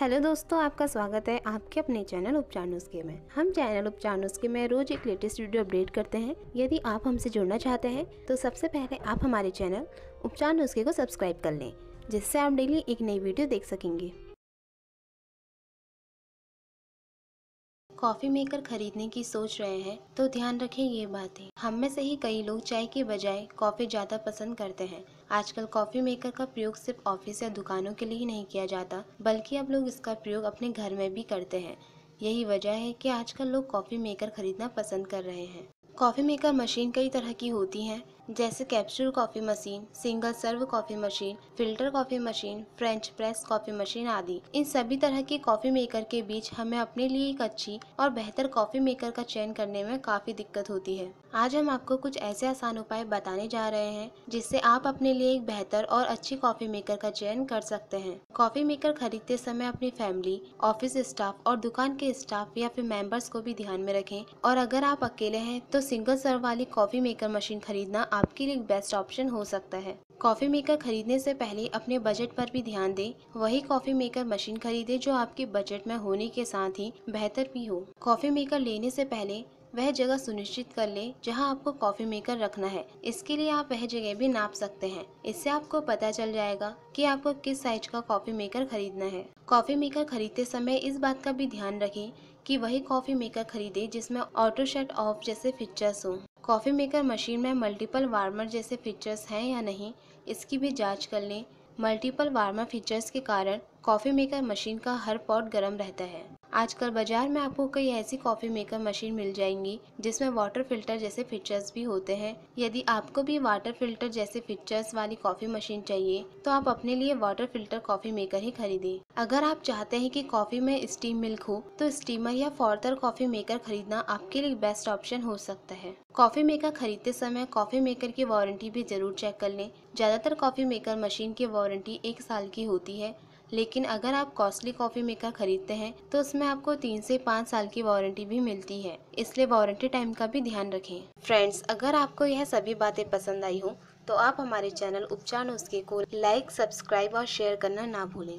hello दोस्तों आपका स्वागत है आपके अपने चैनल उपचार नुस्खे में हम चैनल उपचार नुस्खे में रोज एक लेटेस्ट वीडियो अपडेट करते हैं यदि आप हमसे जुड़ना चाहते हैं तो सबसे पहले आप हमारे चैनल उपचार नुस्खे को सब्सक्राइब कर लें जिससे आप डेली एक नई वीडियो देख सकेंगे कॉफ़ी मेकर खरीदने की सोच रहे हैं तो ध्यान रखें ये बातें हम में से ही कई लोग चाय के बजाय कॉफ़ी ज़्यादा पसंद करते हैं आजकल कॉफ़ी मेकर का प्रयोग सिर्फ ऑफिस या दुकानों के लिए ही नहीं किया जाता बल्कि अब लोग इसका प्रयोग अपने घर में भी करते हैं यही वजह है कि आजकल लोग कॉफ़ी मेकर खरीदना पसंद कर रहे हैं कॉफ़ी मेकर मशीन कई तरह की होती हैं जैसे capsule coffee machine single serve coffee machine filter coffee machine French press coffee machine आदि इन सभी तरह के कॉफ़ी मेकर के बीच हमें अपने लिए एक अच्छी और बेहतर कॉफ़ी मेकर का चयन करने में काफ़ी दिक्कत होती है आज हम आपको कुछ ऐसे आसान उपाय बताने जा रहे हैं जिससे आप अपने लिए एक बेहतर और अच्छी कॉफ़ी मेकर का चयन कर सकते हैं कॉफ़ी मेकर खरीदते समय अपनी फैमिली ऑफिस स्टाफ और दुकान के स्टाफ या फिर मेंबर्स को भी ध्यान में रखें और अगर आप अकेले हैं तो सिंगल सर्व वाली कॉफ़ी मेकर मशीन खरीदना आपके लिए बेस्ट ऑप्शन हो सकता है कॉफ़ी मेकर खरीदने से पहले अपने बजट पर भी ध्यान दें वही कॉफ़ी मेकर मशीन खरीदें जो आपके बजट में होने के साथ ही बेहतर भी हो कॉफ़ी मेकर लेने से पहले वह जगह सुनिश्चित कर लें जहां आपको कॉफ़ी मेकर रखना है इसके लिए आप वह जगह भी नाप सकते हैं इससे आपको पता चल जाएगा कि आपको किस साइज का कॉफ़ी मेकर खरीदना है कॉफ़ी मेकर खरीदते समय इस बात का भी ध्यान रखें कि वही कॉफ़ी मेकर खरीदें जिसमें ऑटो शट ऑफ जैसे फीचर्स हों कॉफ़ी मेकर मशीन में मल्टीपल वार्मर जैसे फीचर्स हैं या नहीं इसकी भी जांच कर लें मल्टीपल वार्मर फीचर्स के कारण कॉफ़ी मेकर मशीन का हर पॉट गर्म रहता है आजकल बाजार में आपको कई ऐसी कॉफ़ी मेकर मशीन मिल जाएंगी जिसमें वाटर फिल्टर जैसे फीचर्स भी होते हैं यदि आपको भी वाटर फिल्टर जैसे फीचर्स वाली कॉफ़ी मशीन चाहिए तो आप अपने लिए वाटर फिल्टर कॉफ़ी मेकर ही खरीदें अगर आप चाहते हैं कि कॉफ़ी में स्टीम मिल्क हो तो स्टीमर या फॉर्दर कॉफ़ी मेकर खरीदना आपके लिए बेस्ट ऑप्शन हो सकता है कॉफ़ी मेकर खरीदते समय कॉफ़ी मेकर की वारंटी भी जरूर चेक कर लें ज़्यादातर कॉफ़ी मेकर मशीन की वारंटी एक साल की होती है लेकिन अगर आप कॉस्टली कॉफ़ी मेकर खरीदते हैं तो उसमें आपको तीन से पाँच साल की वारंटी भी मिलती है इसलिए वारंटी टाइम का भी ध्यान रखें फ्रेंड्स अगर आपको यह सभी बातें पसंद आई हो तो आप हमारे चैनल उपचार उसके को लाइक सब्सक्राइब और शेयर करना ना भूलें